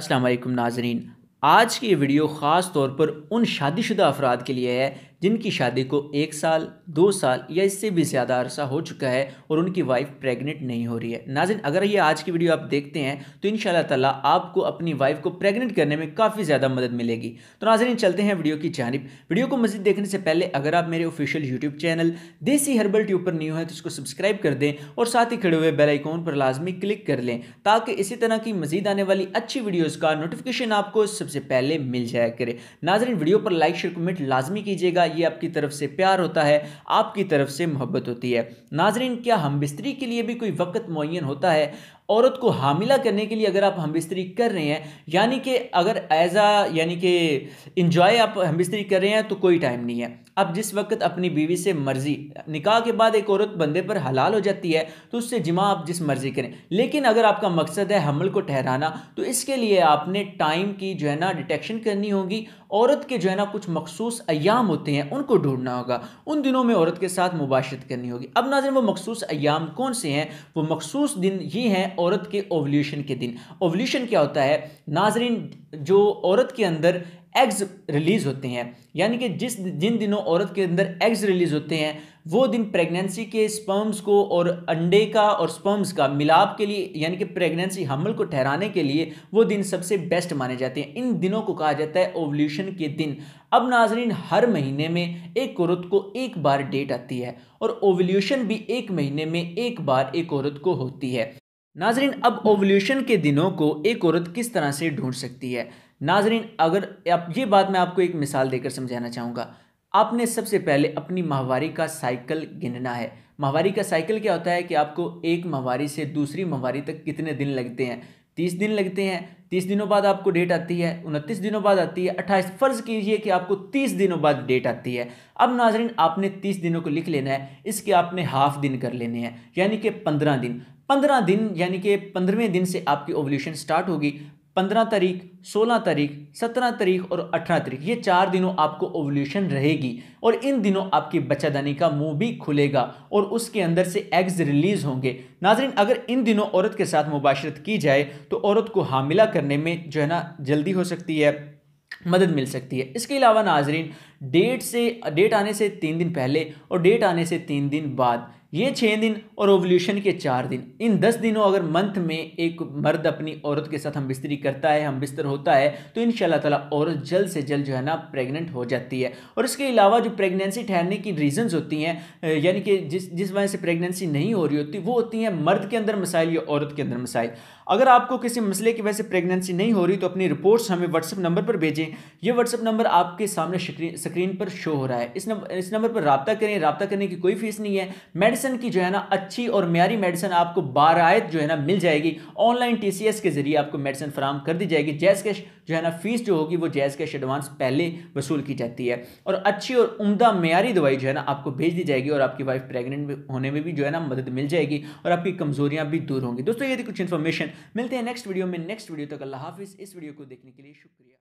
अस्सलाम वालेकुम नाजरीन आज की वीडियो ख़ास तौर पर उन शादीशुदा अफराद के लिए है जिनकी शादी को एक साल दो साल या इससे भी ज़्यादा अरसा हो चुका है और उनकी वाइफ प्रेग्नेंट नहीं हो रही है नाजिन अगर ये आज की वीडियो आप देखते हैं तो इन ताला आपको अपनी वाइफ को प्रेग्नेंट करने में काफ़ी ज़्यादा मदद मिलेगी तो नाजरीन चलते हैं वीडियो की जानब वीडियो को मजीद देखने से पहले अगर आप मेरे official YouTube channel Desi herbal tube पर न्यू है तो इसको सब्सक्राइब कर दें और साथ ही खड़े हुए बेलाइकॉन पर लाजमी क्लिक कर लें ताकि इसी तरह की मजीद आने वाली अच्छी वीडियोज़ का नोटिफिकेशन आपको सबसे पहले मिल जाया करे नाजरीन वीडियो पर लाइक शेयर कमेंट लाजमी कीजिएगा ये आपकी तरफ से प्यार होता है आपकी तरफ से मोहब्बत होती है नाजरीन क्या हम बिस्तरी के लिए भी कोई वक्त मुन होता है औरत को हामिला करने के लिए अगर आप हम बिस्तरी कर रहे हैं यानी कि अगर एज आ यानी कि इंजॉय आप हम बिस्तरी कर रहे हैं तो कोई टाइम नहीं है आप जिस वक्त अपनी बीवी से मर्जी निकाह के बाद एक औरत बंदे पर हलाल हो जाती है तो उससे जिमा आप जिस मर्जी करें लेकिन अगर आपका मकसद है हमल को ठहराना तो इसके लिए आपने टाइम की जो है ना डिटेक्शन करनी होगी औरत के जो है ना कुछ मखसूस अयाम होते हैं उनको ढूंढना होगा उन दिनों में औरत के साथ मुबाशत करनी होगी अब नाजन वो मखसूस अयाम कौन से हैं वो मखसूस दिन ये हैं औरत के ओवल्यूशन के दिन ओवल्यूशन क्या होता है नाजरीन जो औरत के अंदर एग्ज़ रिलीज़ होते हैं यानी कि जिस जिन दिनों औरत के अंदर एग्ज़ रिलीज़ होते हैं वो दिन प्रेगनेंसी के स्पर्म्स को और अंडे का और स्पर्म्स का मिलाप के लिए यानी कि प्रेगनेंसी हमल को ठहराने के लिए वो दिन सबसे बेस्ट माने जाते हैं इन दिनों को कहा जाता है ओवल्यूशन के दिन अब नाजरीन हर महीने में एक औरत को एक बार डेट आती है और ओवल्यूशन भी एक महीने में एक बार एक औरत को होती है नाजरीन अब ओवल्यूशन के दिनों को एक औरत किस तरह से ढूंढ सकती है नाजरीन अगर आप ये बात मैं आपको एक मिसाल देकर समझाना चाहूँगा आपने सबसे पहले अपनी माहवारी का साइकिल गिनना है माहवारी का साइकिल क्या होता है कि आपको एक माहवारी से दूसरी माहवारी तक कितने दिन लगते हैं तीस दिन लगते हैं तीस दिनों बाद आपको डेट आती है उनतीस दिनों बाद आती है अट्ठाईस फ़र्ज़ कीजिए कि आपको तीस दिनों बाद डेट आती है अब नाजरीन आपने तीस दिनों को लिख लेना है इसके आपने हाफ दिन कर लेने हैं यानी कि पंद्रह दिन पंद्रह दिन यानी कि पंद्रहवें दिन से आपकी ओवल्यूशन स्टार्ट होगी पंद्रह तारीख सोलह तारीख सत्रह तारीख और अठारह तारीख ये चार दिनों आपको ओवल्यूशन रहेगी और इन दिनों आपकी बच्चादानी का मुंह भी खुलेगा और उसके अंदर से एग्ज रिलीज होंगे नाजरीन अगर इन दिनों औरत के साथ मुबाशरत की जाए तो औरत को हामिला करने में जो है ना जल्दी हो सकती है मदद मिल सकती है इसके अलावा नाजरीन डेट से डेट आने से तीन दिन पहले और डेट आने से तीन दिन बाद ये छः दिन और ओवल्यूशन के चार दिन इन दस दिनों अगर मंथ में एक मर्द अपनी औरत के साथ हम बिस्तरी करता है हम बिस्तर होता है तो इन ताला औरत जल्द से जल्द जो है ना प्रेग्नेंट हो जाती है और इसके अलावा जो प्रेगनेंसी ठहरने की रीजंस होती हैं यानी कि जिस जिस वजह से प्रेगनेंसी नहीं हो रही होती वो होती हैं मर्द के अंदर मसाइल या औरत के अंदर मसाइल अगर आपको किसी मसले की वजह से प्रेगनेंसी नहीं हो रही तो अपनी रिपोर्ट्स हमें व्हाट्सअप नंबर पर भेजें यह व्हाट्सअप नंबर आपके सामने स्क्रीन पर शो हो रहा है इस नंबर इस नंबर पर रबता करें रबता करने की कोई फीस नहीं है मेडिसिन मेडिसिन की जो है ना अच्छी और म्यारी मेडिसिन आपको बारायत जो है ना मिल जाएगी ऑनलाइन टी के ज़रिए आपको मेडिसिन फराम कर दी जाएगी जैज़ कैश जो है ना फीस जो होगी वो जैज़ कैश एडवांस पहले वसूल की जाती है और अच्छी और उमदा म्यारी दवाई जो है ना आपको भेज दी जाएगी और आपकी वाइफ प्रेगनेंट होने में भी जो है ना मदद मिल जाएगी और आपकी कमजोरियाँ भी दूर होंगी दोस्तों ये थी कुछ इन्फॉर्मेशन मिलते हैं नेक्स्ट वीडियो में नेक्स्ट वीडियो तक अल्लाह हाफिज़ इस वीडियो को देखने के लिए शुक्रिया